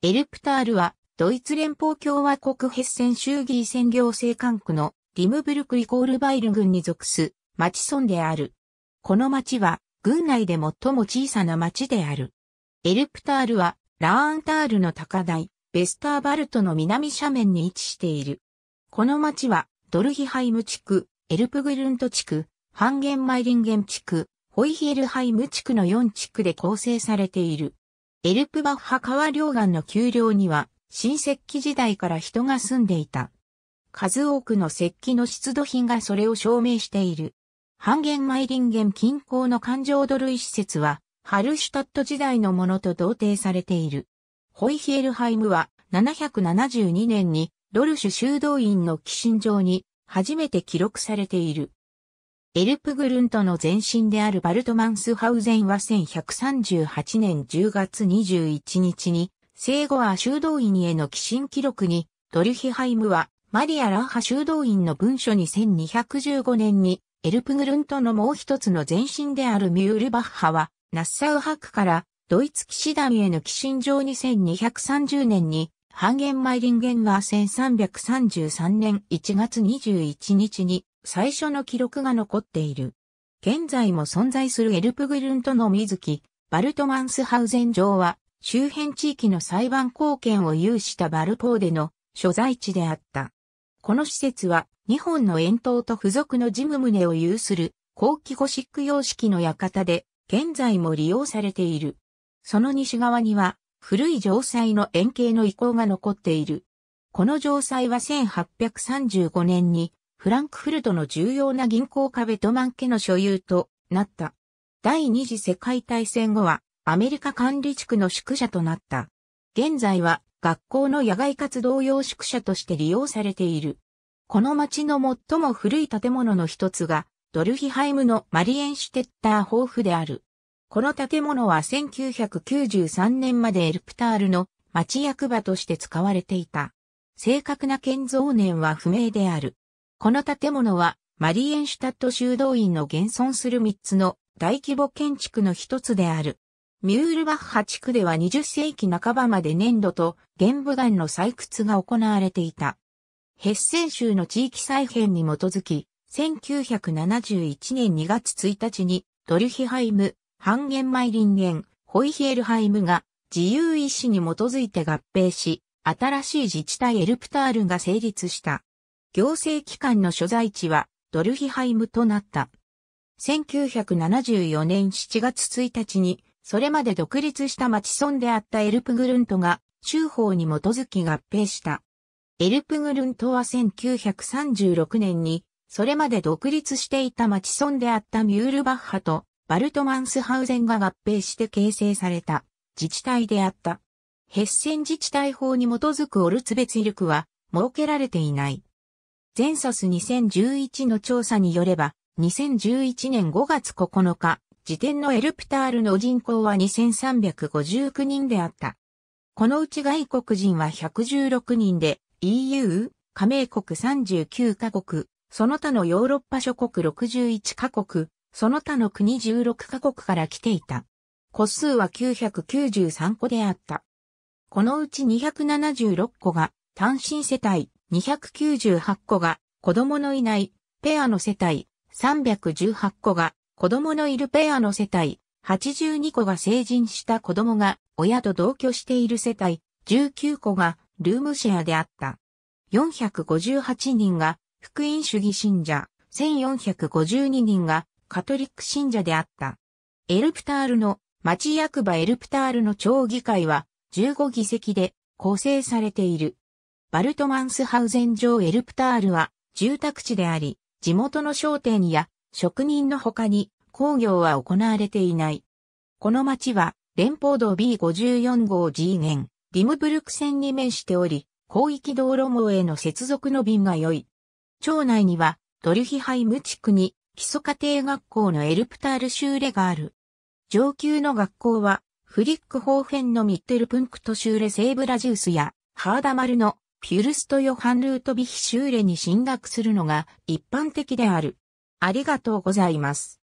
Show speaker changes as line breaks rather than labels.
エルプタールは、ドイツ連邦共和国ヘッセン州議選行政管区のリムブルクイコールバイル郡に属す町村である。この町は、郡内で最も小さな町である。エルプタールは、ラーンタールの高台、ベスターバルトの南斜面に位置している。この町は、ドルヒハイム地区、エルプグルント地区、ハンゲンマイリンゲン地区、ホイヒエルハイム地区の4地区で構成されている。エルプバッハ川両岸の丘陵には、新石器時代から人が住んでいた。数多くの石器の出土品がそれを証明している。半減マイリンゲン近郊の環状土類施設は、ハルシュタット時代のものと同定されている。ホイヒエルハイムは、772年に、ドルシュ修道院の寄進場に、初めて記録されている。エルプグルントの前身であるバルトマンスハウゼンは1138年10月21日に、聖ゴア修道院への寄進記録に、ドルヒハイムは、マリア・ラーハ修道院の文書に1215年に、エルプグルントのもう一つの前身であるミュールバッハは、ナッサウ博から、ドイツ騎士団への寄進上1 2 3 0年に、ハンゲンマイリンゲンは1333年1月21日に、最初の記録が残っている。現在も存在するエルプグルントの水木、バルトマンスハウゼン城は、周辺地域の裁判貢献を有したバルポーデの所在地であった。この施設は、2本の円筒と付属の事務棟を有する、後期ゴシック様式の館で、現在も利用されている。その西側には、古い城塞の円形の遺構が残っている。この城塞は1835年にフランクフルトの重要な銀行壁、ベトマン家の所有となった。第二次世界大戦後はアメリカ管理地区の宿舎となった。現在は学校の野外活動用宿舎として利用されている。この町の最も古い建物の一つがドルヒハイムのマリエンシュテッターホーフである。この建物は1993年までエルプタールの町役場として使われていた。正確な建造年は不明である。この建物は、マリエンシュタット修道院の現存する3つの大規模建築の一つである。ミュールバッハ地区では20世紀半ばまで粘土と玄武岩の採掘が行われていた。ヘッセン州の地域再編に基づき、1971年2月1日にドルヒハイム、ハンゲンマイリンゲン、ホイヒエルハイムが自由意志に基づいて合併し、新しい自治体エルプタールが成立した。行政機関の所在地はドルヒハイムとなった。1974年7月1日に、それまで独立した町村であったエルプグルントが、州法に基づき合併した。エルプグルントは1936年に、それまで独立していた町村であったミュールバッハとバルトマンスハウゼンが合併して形成された自治体であった。ヘッセン自治体法に基づくオルツベツイルクは設けられていない。ンサス2011の調査によれば、2011年5月9日、時点のエルプタールの人口は2359人であった。このうち外国人は116人で、EU、加盟国39カ国、その他のヨーロッパ諸国61カ国、その他の国16カ国から来ていた。個数は993個であった。このうち276個が単身世帯、298個が子供のいないペアの世帯、318個が子供のいるペアの世帯、82個が成人した子供が親と同居している世帯、19個がルームシェアであった。458人が福音主義信者、1452人がカトリック信者であった。エルプタールの町役場エルプタールの町議会は15議席で構成されている。バルトマンスハウゼン城エルプタールは住宅地であり、地元の商店や職人の他に工業は行われていない。この町は連邦道 B54 号 G 年、ディムブルク線に面しており、広域道路網への接続の便が良い。町内にはドルヒハイム地区に基礎家庭学校のエルプタール修例がある。上級の学校はフリックホーフェンのミッテルプンクト修例セーブラジウスやハーダマルのピュルスト・ヨハン・ルートビヒ・シューレに進学するのが一般的である。ありがとうございます。